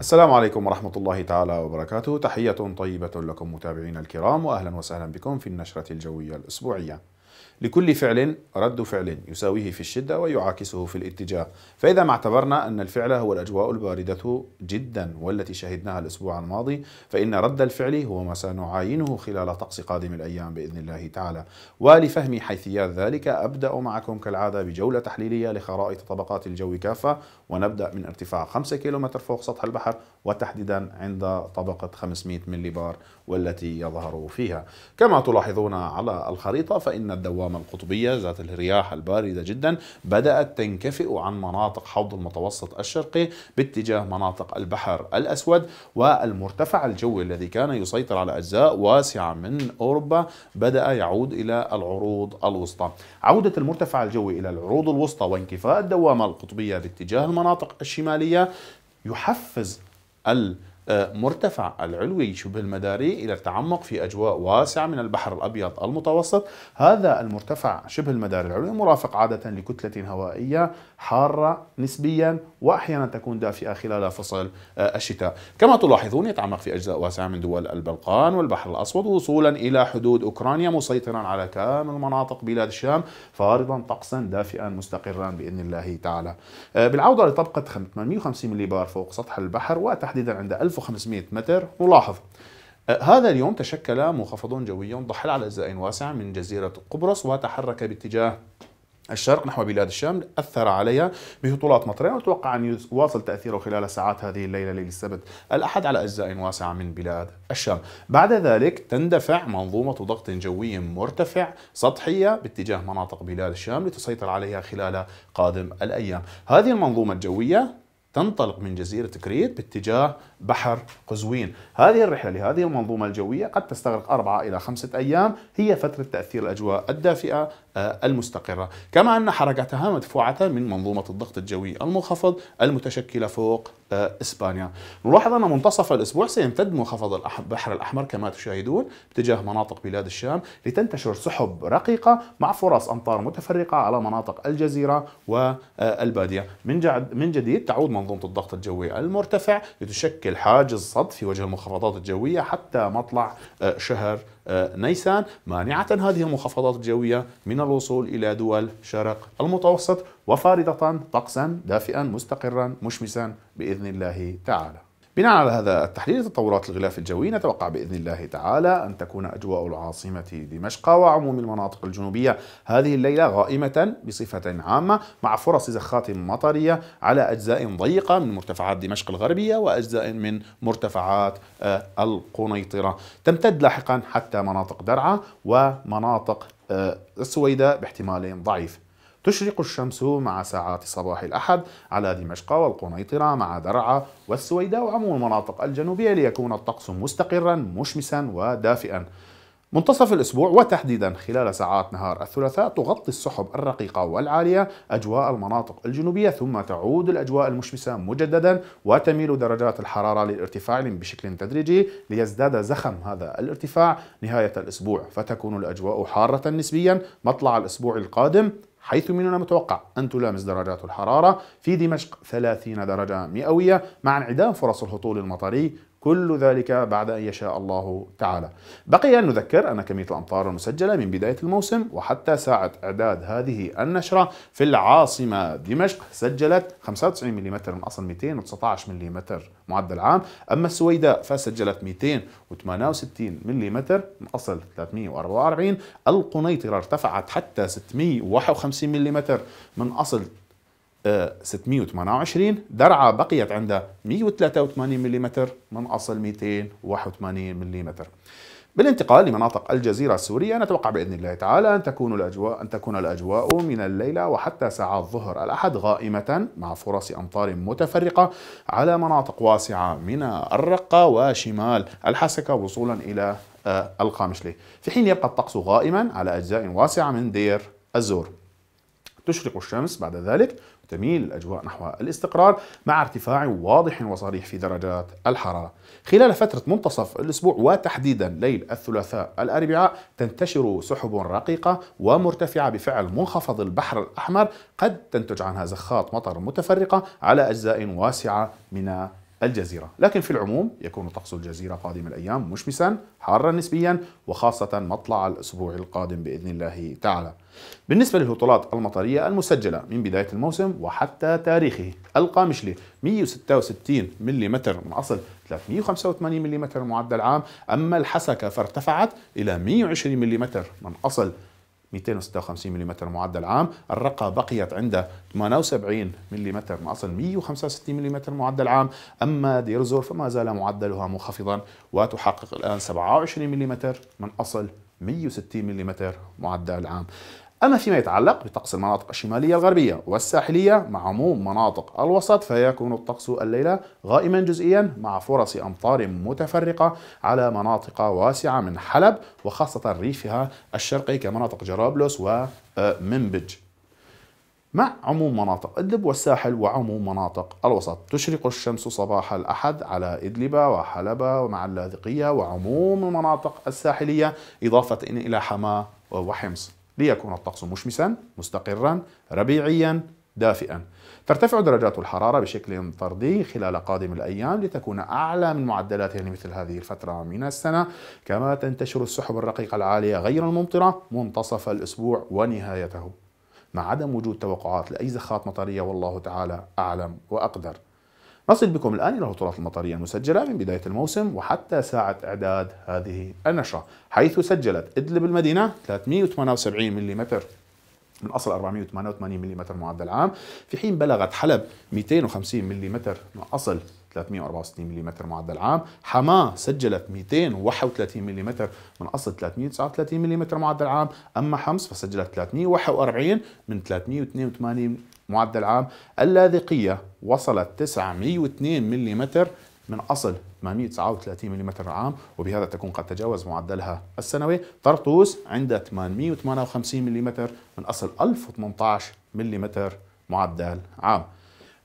السلام عليكم ورحمة الله تعالى وبركاته تحية طيبة لكم متابعينا الكرام وأهلا وسهلا بكم في النشرة الجوية الأسبوعية لكل فعل رد فعل يساويه في الشدة ويعاكسه في الاتجاه فإذا ما اعتبرنا أن الفعل هو الأجواء الباردة جدا والتي شهدناها الأسبوع الماضي فإن رد الفعل هو ما سنعاينه خلال طقس قادم الأيام بإذن الله تعالى ولفهم حيثيات ذلك أبدأ معكم كالعادة بجولة تحليلية لخرائط طبقات الجو كافة ونبدأ من ارتفاع 5 كيلومتر فوق سطح البحر وتحديدا عند طبقة 500 ملي بار والتي يظهر فيها كما تلاحظون على الخريطة فإن الدوام الهضبة القطبية ذات الرياح الباردة جدا بدأت تنكفئ عن مناطق حوض المتوسط الشرقي باتجاه مناطق البحر الأسود والمرتفع الجوي الذي كان يسيطر على أجزاء واسعة من أوروبا بدأ يعود إلى العروض الوسطى عودة المرتفع الجوي إلى العروض الوسطى وانكفاء الدوامة القطبية باتجاه المناطق الشمالية يحفز ال آه، مرتفع العلوي شبه المداري إلى التعمق في أجواء واسعة من البحر الأبيض المتوسط هذا المرتفع شبه المداري العلوي مرافق عادة لكتلة هوائية حارة نسبيا وأحيانا تكون دافئة خلال فصل آه، الشتاء كما تلاحظون يتعمق في أجزاء واسعة من دول البلقان والبحر الأسود وصولا إلى حدود أوكرانيا مسيطرا على كامل مناطق بلاد الشام فارضا طقسا دافئا مستقرا بإذن الله تعالى آه، بالعودة لطبقة 850 مليبار بار فوق سطح البحر وتحديدا عند 1000 1500 متر نلاحظ آه، هذا اليوم تشكل منخفض جوي ضحل على اجزاء واسعه من جزيرة قبرص وتحرك باتجاه الشرق نحو بلاد الشام أثر عليها بهطولات مطرية وتوقع أن يواصل تأثيره خلال ساعات هذه الليلة ليلة السبت الأحد على أجزاء واسعة من بلاد الشام بعد ذلك تندفع منظومة ضغط جوي مرتفع سطحية باتجاه مناطق بلاد الشام لتسيطر عليها خلال قادم الأيام هذه المنظومة الجوية تنطلق من جزيرة كريت باتجاه بحر قزوين هذه الرحلة لهذه المنظومة الجوية قد تستغرق أربعة إلى خمسة أيام هي فترة تأثير الأجواء الدافئة آه، المستقرة كما أن حركتها مدفوعة من منظومة الضغط الجوي المنخفض المتشكلة فوق آه، إسبانيا نلاحظ أن منتصف الأسبوع سيمتد منخفض البحر الأحمر كما تشاهدون باتجاه مناطق بلاد الشام لتنتشر سحب رقيقة مع فرص أمطار متفرقة على مناطق الجزيرة والبادية آه، من جديد تعود منظومة الضغط الجوي المرتفع لتشكل حاجز صد في وجه المنخفضات الجوية حتى مطلع شهر نيسان مانعة هذه المخفضات الجوية من الوصول إلى دول شرق المتوسط وفارضة طقسا دافئا مستقرا مشمسا بإذن الله تعالى بناء على هذا التحليل تطورات الغلاف الجوي نتوقع بإذن الله تعالى أن تكون أجواء العاصمة دمشق وعموم المناطق الجنوبية هذه الليلة غائمة بصفة عامة مع فرص زخات مطرية على أجزاء ضيقة من مرتفعات دمشق الغربية وأجزاء من مرتفعات آه، القنيطرة تمتد لاحقا حتى مناطق درعا ومناطق آه، السويداء باحتمال ضعيف تشرق الشمس مع ساعات صباح الأحد على دمشق والقنيطرة مع درعا والسويداء وعموم المناطق الجنوبية ليكون الطقس مستقرا مشمسا ودافئا منتصف الأسبوع وتحديدا خلال ساعات نهار الثلاثاء تغطي السحب الرقيقة والعالية أجواء المناطق الجنوبية ثم تعود الأجواء المشمسة مجددا وتميل درجات الحرارة للارتفاع بشكل تدريجي ليزداد زخم هذا الارتفاع نهاية الأسبوع فتكون الأجواء حارة نسبيا مطلع الأسبوع القادم حيث من المتوقع أن تلامس درجات الحرارة في دمشق 30 درجة مئوية مع انعدام فرص الهطول المطري كل ذلك بعد أن يشاء الله تعالى بقي أن نذكر أن كمية الأمطار المسجلة من بداية الموسم وحتى ساعة إعداد هذه النشرة في العاصمة دمشق سجلت 95 ملم من أصل 219 ملم معدل عام أما السويداء فسجلت 268 ملم من أصل 344 القنيطرة ارتفعت حتى 651 ملم من أصل 628 درعا بقيت عندها 183 ملم من أصل 281 ملم بالانتقال لمناطق الجزيرة السورية نتوقع بإذن الله تعالى أن تكون الأجواء أن تكون الأجواء من الليلة وحتى ساعات ظهر الأحد غائمة مع فرص أمطار متفرقة على مناطق واسعة من الرقة وشمال الحسكة وصولا إلى آه، القامشلي في حين يبقى الطقس غائما على أجزاء واسعة من دير الزور تشرق الشمس بعد ذلك تميل الأجواء نحو الاستقرار مع ارتفاع واضح وصريح في درجات الحرارة خلال فترة منتصف الأسبوع وتحديدا ليل الثلاثاء الأربعاء تنتشر سحب رقيقة ومرتفعة بفعل منخفض البحر الأحمر قد تنتج عنها زخات مطر متفرقة على أجزاء واسعة من الجزيرة لكن في العموم يكون طقس الجزيرة قادم الأيام مشمسا حارا نسبيا وخاصة مطلع الأسبوع القادم بإذن الله تعالى بالنسبة للهطولات المطرية المسجلة من بداية الموسم وحتى تاريخه القامشلي 166 ملم من أصل 385 ملم معدل عام أما الحسكة فارتفعت إلى 120 ملم من أصل 256 ملم معدل عام الرقة بقيت عند 78 ملم مع أصل 165 ملم معدل عام أما ديرزور فما زال معدلها منخفضا وتحقق الآن 27 ملم من أصل 160 ملم معدل عام أما فيما يتعلق بطقس المناطق الشمالية الغربية والساحلية مع عموم مناطق الوسط فيكون الطقس الليلة غائما جزئيا مع فرص أمطار متفرقة على مناطق واسعة من حلب وخاصة ريفها الشرقي كمناطق جرابلس ومنبج آه، مع عموم مناطق إدلب والساحل وعموم مناطق الوسط تشرق الشمس صباح الأحد على إدلب وحلب ومع اللاذقية وعموم المناطق الساحلية إضافة إلى حماة وحمص ليكون الطقس مشمسا مستقرا ربيعيا دافئا ترتفع درجات الحرارة بشكل طردي خلال قادم الأيام لتكون أعلى من معدلاتها لمثل هذه الفترة من السنة كما تنتشر السحب الرقيقة العالية غير الممطرة منتصف الأسبوع ونهايته مع عدم وجود توقعات لأي زخات مطرية والله تعالى أعلم وأقدر نصل بكم الآن إلى الهطولات المطرية المسجلة من بداية الموسم وحتى ساعة إعداد هذه النشرة حيث سجلت إدلب المدينة 378 ملم من أصل 488 ملم معدل عام في حين بلغت حلب 250 ملم من أصل 364 ملم معدل عام حماه سجلت 231 ملم من أصل 339 ملم معدل عام أما حمص فسجلت 341 من 382 معدل عام اللاذقية وصلت 902 ملم من أصل 839 ملم عام وبهذا تكون قد تجاوز معدلها السنوي طرطوس عند 858 ملم من أصل 1018 ملم معدل عام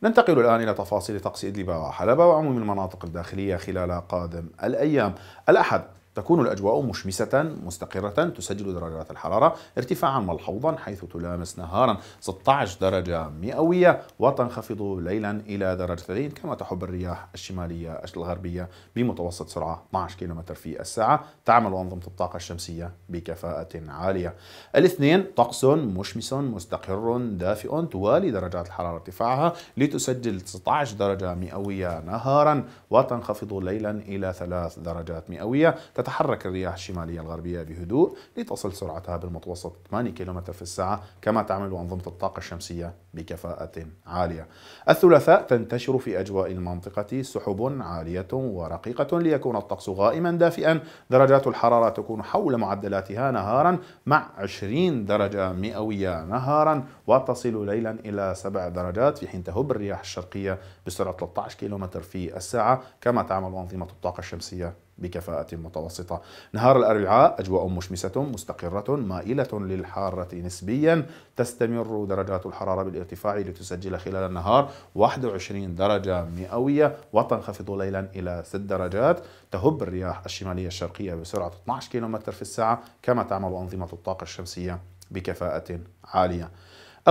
ننتقل الآن إلى تفاصيل طقس إدلب وحلب وعموم المناطق الداخلية خلال قادم الأيام الأحد تكون الأجواء مشمسة مستقرة تسجل درجات الحرارة ارتفاعا ملحوظا حيث تلامس نهارا 16 درجة مئوية وتنخفض ليلا إلى درجتين كما تحب الرياح الشمالية الغربية بمتوسط سرعة 12 كم في الساعة تعمل أنظمة الطاقة الشمسية بكفاءة عالية الاثنين طقس مشمس مستقر دافئ توالي درجات الحرارة ارتفاعها لتسجل 16 درجة مئوية نهارا وتنخفض ليلا إلى 3 درجات مئوية تتحمل تتحرك الرياح الشمالية الغربية بهدوء لتصل سرعتها بالمتوسط 8 كم في الساعة كما تعمل أنظمة الطاقة الشمسية بكفاءة عالية الثلاثاء تنتشر في أجواء المنطقة سحب عالية ورقيقة ليكون الطقس غائما دافئا درجات الحرارة تكون حول معدلاتها نهارا مع 20 درجة مئوية نهارا وتصل ليلا إلى 7 درجات في حين تهب الرياح الشرقية بسرعة 13 كم في الساعة كما تعمل أنظمة الطاقة الشمسية بكفاءة متوسطة نهار الأربعاء أجواء مشمسة مستقرة مائلة للحارة نسبيا تستمر درجات الحرارة بالارتفاع لتسجل خلال النهار 21 درجة مئوية وتنخفض ليلا إلى 6 درجات تهب الرياح الشمالية الشرقية بسرعة 12 كم في الساعة كما تعمل أنظمة الطاقة الشمسية بكفاءة عالية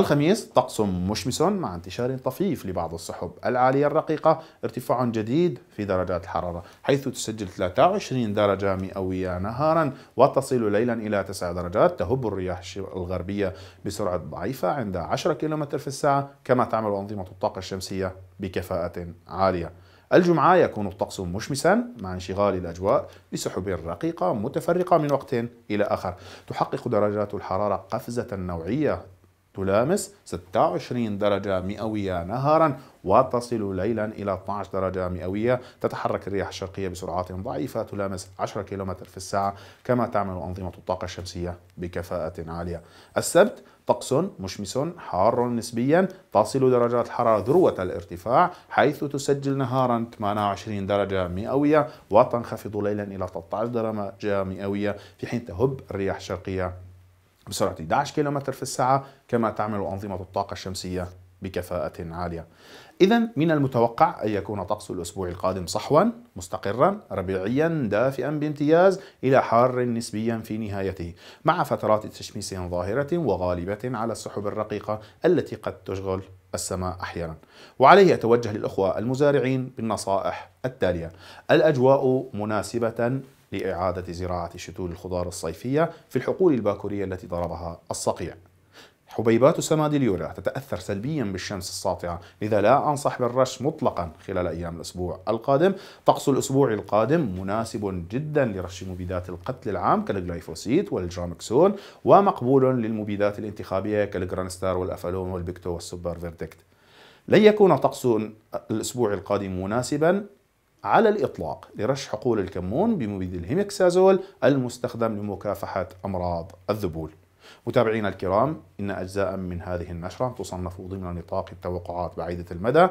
الخميس طقس مشمس مع انتشار طفيف لبعض السحب العالية الرقيقة ارتفاع جديد في درجات الحرارة حيث تسجل 23 درجة مئوية نهارا وتصل ليلا إلى 9 درجات تهب الرياح الغربية بسرعة ضعيفة عند 10 كم في الساعة كما تعمل أنظمة الطاقة الشمسية بكفاءة عالية الجمعة يكون الطقس مشمسا مع انشغال الأجواء بسحب رقيقة متفرقة من وقت إلى آخر تحقق درجات الحرارة قفزة نوعية تلامس 26 درجة مئوية نهارا وتصل ليلا إلى 12 درجة مئوية تتحرك الرياح الشرقية بسرعات ضعيفة تلامس 10 كم في الساعة كما تعمل أنظمة الطاقة الشمسية بكفاءة عالية السبت طقس مشمس حار نسبيا تصل درجات الحرارة ذروة الارتفاع حيث تسجل نهارا 28 درجة مئوية وتنخفض ليلا إلى 13 درجة مئوية في حين تهب الرياح الشرقية بسرعة 11 كم في الساعة كما تعمل أنظمة الطاقة الشمسية بكفاءة عالية إذا من المتوقع أن يكون طقس الأسبوع القادم صحوا مستقرا ربيعيا دافئا بامتياز إلى حار نسبيا في نهايته مع فترات تشميس ظاهرة وغالبة على السحب الرقيقة التي قد تشغل السماء أحيانا وعليه أتوجه للأخوة المزارعين بالنصائح التالية الأجواء مناسبة لإعادة زراعة شتول الخضار الصيفية في الحقول الباكورية التي ضربها الصقيع حبيبات سماد اليورا تتأثر سلبيا بالشمس الساطعة لذا لا أنصح بالرش مطلقا خلال أيام الأسبوع القادم طقس الأسبوع القادم مناسب جدا لرش مبيدات القتل العام كالجلايفوسيت والجرامكسون ومقبول للمبيدات الانتخابية كالجرانستار والأفالون والبكتو والسوبر فيردكت لن يكون طقس الأسبوع القادم مناسبا على الإطلاق لرش حقول الكمون بمبيد الهيمكسازول المستخدم لمكافحة أمراض الذبول متابعينا الكرام إن أجزاء من هذه النشرة تصنف ضمن نطاق التوقعات بعيدة المدى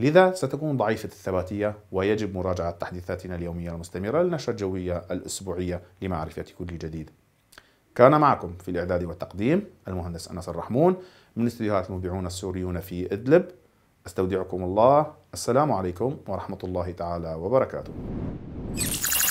لذا ستكون ضعيفة الثباتية ويجب مراجعة تحديثاتنا اليومية المستمرة للنشرة الجوية الأسبوعية لمعرفة كل جديد كان معكم في الإعداد والتقديم المهندس أنس الرحمون من استديوهات المبيعون السوريون في إدلب استودعكم الله السلام عليكم ورحمه الله تعالى وبركاته